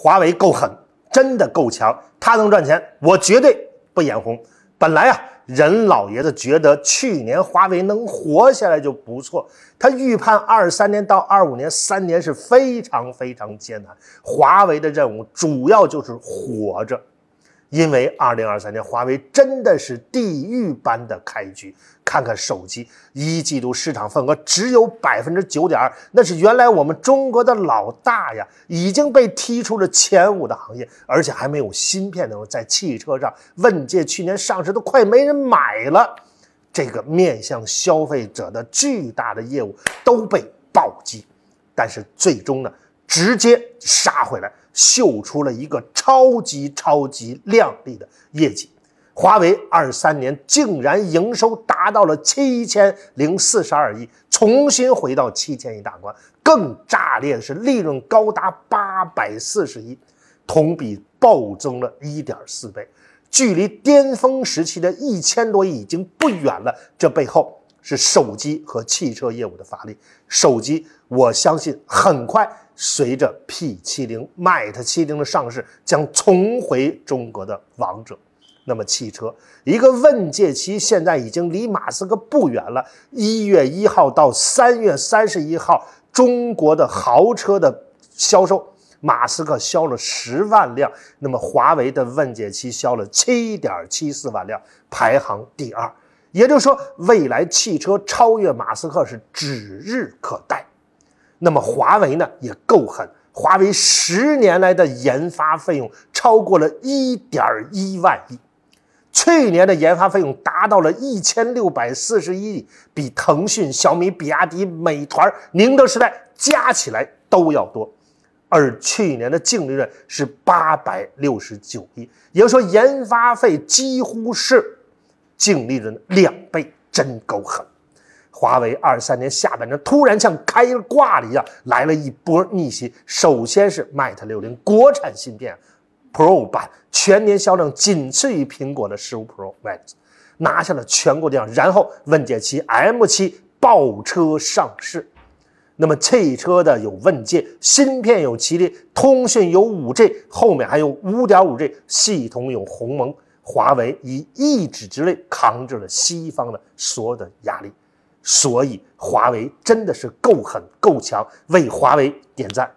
华为够狠，真的够强。他能赚钱，我绝对不眼红。本来啊，任老爷子觉得去年华为能活下来就不错。他预判二三年到二五年三年是非常非常艰难，华为的任务主要就是活着。因为二零二三年华为真的是地狱般的开局，看看手机一季度市场份额只有百分之九点二，那是原来我们中国的老大呀，已经被踢出了前五的行业，而且还没有芯片的时候，在汽车上问界去年上市都快没人买了，这个面向消费者的巨大的业务都被暴击，但是最终呢？直接杀回来，秀出了一个超级超级亮丽的业绩。华为二三年竟然营收达到了七千零四十二亿，重新回到七千亿大关。更炸裂的是，利润高达八百四十亿，同比暴增了一点四倍，距离巅峰时期的一千多亿已经不远了。这背后是手机和汽车业务的发力。手机，我相信很快。随着 P 七零、Mate 七零的上市，将重回中国的王者。那么汽车，一个问界期现在已经离马斯克不远了。一月一号到三月三十一号，中国的豪车的销售，马斯克销了十万辆，那么华为的问界期销了七点七四万辆，排行第二。也就是说，未来汽车超越马斯克是指日可待。那么华为呢也够狠，华为十年来的研发费用超过了一点一万亿，去年的研发费用达到了一千六百四十一亿，比腾讯、小米、比亚迪、美团、宁德时代加起来都要多，而去年的净利润是八百六十九亿，也就是说研发费几乎是净利润的两倍，真够狠。华为二三年下半年突然像开挂了一样，来了一波逆袭。首先是 Mate 六零国产芯片 Pro 版全年销量仅次于苹果的十五 Pro Max，拿下了全国第二。然后问界 M 七爆车上市，那么汽车的有问界，芯片有麒麟，通讯有五 G，后面还有五点五 G 系统有鸿蒙。华为以一指之力扛住了西方的所有的压力。所以，华为真的是够狠、够强，为华为点赞。